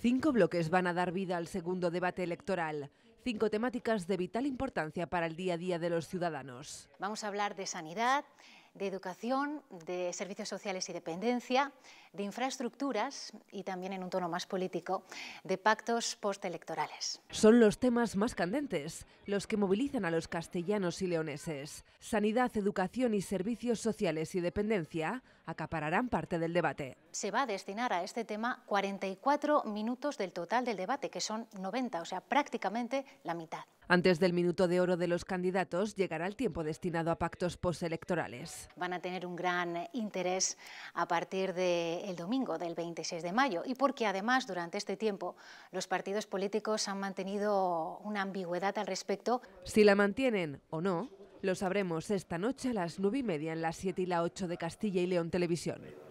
Cinco bloques van a dar vida al segundo debate electoral. Cinco temáticas de vital importancia para el día a día de los ciudadanos. Vamos a hablar de sanidad, de educación, de servicios sociales y dependencia, de infraestructuras y también en un tono más político de pactos postelectorales. Son los temas más candentes, los que movilizan a los castellanos y leoneses. Sanidad, educación y servicios sociales y dependencia acapararán parte del debate. Se va a destinar a este tema 44 minutos del total del debate, que son 90, o sea, prácticamente la mitad. Antes del minuto de oro de los candidatos llegará el tiempo destinado a pactos postelectorales. Van a tener un gran interés a partir de el domingo, del 26 de mayo, y porque además durante este tiempo los partidos políticos han mantenido una ambigüedad al respecto. Si la mantienen o no, lo sabremos esta noche a las 9 y media en las 7 y la 8 de Castilla y León Televisión.